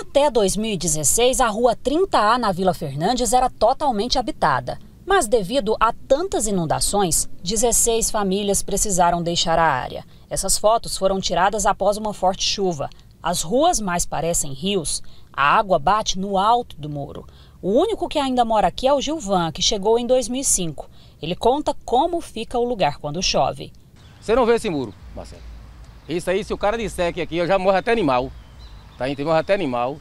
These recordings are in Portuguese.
Até 2016, a rua 30A na Vila Fernandes era totalmente habitada. Mas devido a tantas inundações, 16 famílias precisaram deixar a área. Essas fotos foram tiradas após uma forte chuva. As ruas mais parecem rios. A água bate no alto do muro. O único que ainda mora aqui é o Gilvan, que chegou em 2005. Ele conta como fica o lugar quando chove. Você não vê esse muro, Marcelo. Isso aí, se o cara disser que aqui eu já morro até animal tá entendendo? Até animal.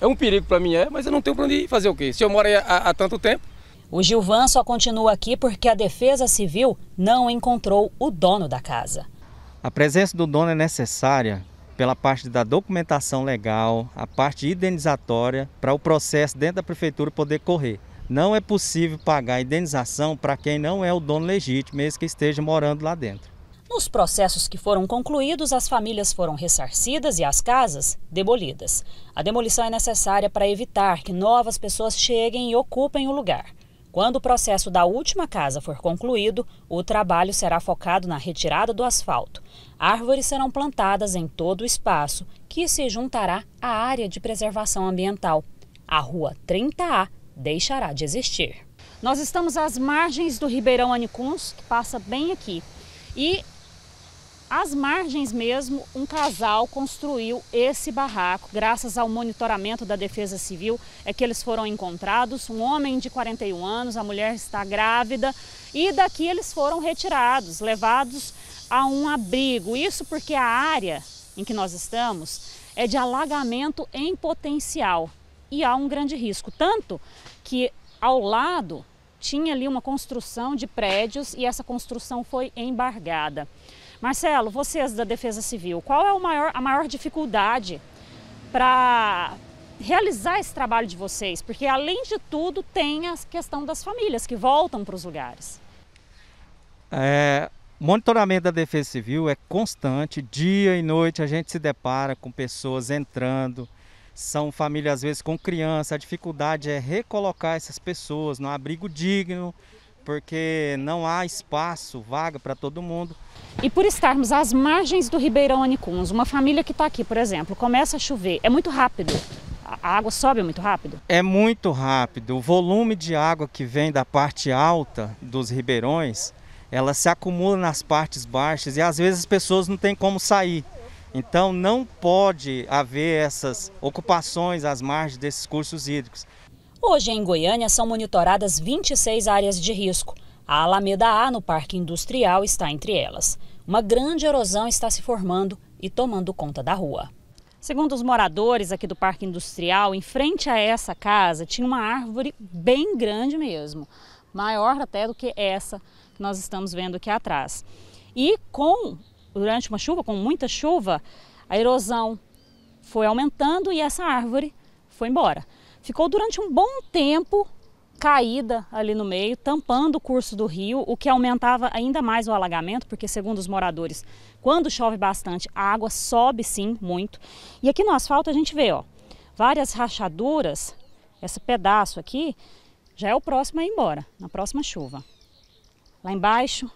É um perigo para mim, é, mas eu não tenho para onde ir fazer o quê? Se eu moro aí há, há tanto tempo. O Gilvan só continua aqui porque a Defesa Civil não encontrou o dono da casa. A presença do dono é necessária pela parte da documentação legal, a parte indenizatória, para o processo dentro da prefeitura poder correr. Não é possível pagar indenização para quem não é o dono legítimo, mesmo que esteja morando lá dentro. Os processos que foram concluídos, as famílias foram ressarcidas e as casas demolidas. A demolição é necessária para evitar que novas pessoas cheguem e ocupem o lugar. Quando o processo da última casa for concluído, o trabalho será focado na retirada do asfalto. Árvores serão plantadas em todo o espaço, que se juntará à área de preservação ambiental. A Rua 30A deixará de existir. Nós estamos às margens do Ribeirão Anicuns, que passa bem aqui. E às margens mesmo, um casal construiu esse barraco. Graças ao monitoramento da Defesa Civil é que eles foram encontrados. Um homem de 41 anos, a mulher está grávida e daqui eles foram retirados, levados a um abrigo. Isso porque a área em que nós estamos é de alagamento em potencial e há um grande risco. Tanto que ao lado tinha ali uma construção de prédios e essa construção foi embargada. Marcelo, vocês da Defesa Civil, qual é maior, a maior dificuldade para realizar esse trabalho de vocês? Porque, além de tudo, tem a questão das famílias que voltam para os lugares. É, monitoramento da Defesa Civil é constante, dia e noite a gente se depara com pessoas entrando, são famílias às vezes com criança, a dificuldade é recolocar essas pessoas no abrigo digno, porque não há espaço, vaga para todo mundo. E por estarmos às margens do Ribeirão Anicuns, uma família que está aqui, por exemplo, começa a chover, é muito rápido. A água sobe muito rápido? É muito rápido. O volume de água que vem da parte alta dos ribeirões, ela se acumula nas partes baixas e às vezes as pessoas não têm como sair. Então não pode haver essas ocupações às margens desses cursos hídricos. Hoje, em Goiânia, são monitoradas 26 áreas de risco. A Alameda A, no Parque Industrial, está entre elas. Uma grande erosão está se formando e tomando conta da rua. Segundo os moradores aqui do Parque Industrial, em frente a essa casa tinha uma árvore bem grande mesmo, maior até do que essa que nós estamos vendo aqui atrás. E com durante uma chuva, com muita chuva, a erosão foi aumentando e essa árvore foi embora. Ficou durante um bom tempo caída ali no meio, tampando o curso do rio, o que aumentava ainda mais o alagamento, porque segundo os moradores, quando chove bastante, a água sobe sim muito. E aqui no asfalto a gente vê, ó, várias rachaduras. Esse pedaço aqui já é o próximo a ir embora, na próxima chuva. Lá embaixo,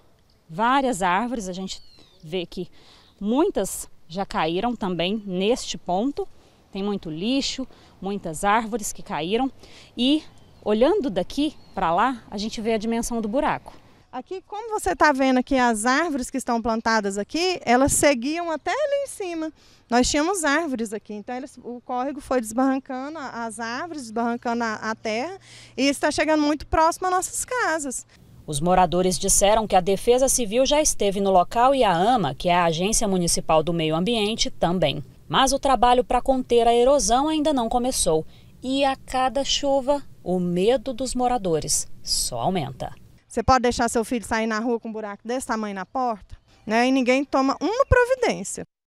várias árvores, a gente vê que muitas já caíram também neste ponto. Tem muito lixo, muitas árvores que caíram e olhando daqui para lá, a gente vê a dimensão do buraco. Aqui, como você está vendo aqui, as árvores que estão plantadas aqui, elas seguiam até ali em cima. Nós tínhamos árvores aqui, então eles, o córrego foi desbarrancando as árvores, desbarrancando a, a terra e está chegando muito próximo às nossas casas. Os moradores disseram que a Defesa Civil já esteve no local e a AMA, que é a Agência Municipal do Meio Ambiente, também. Mas o trabalho para conter a erosão ainda não começou e a cada chuva o medo dos moradores só aumenta. Você pode deixar seu filho sair na rua com um buraco desse tamanho na porta? Né? E ninguém toma uma providência.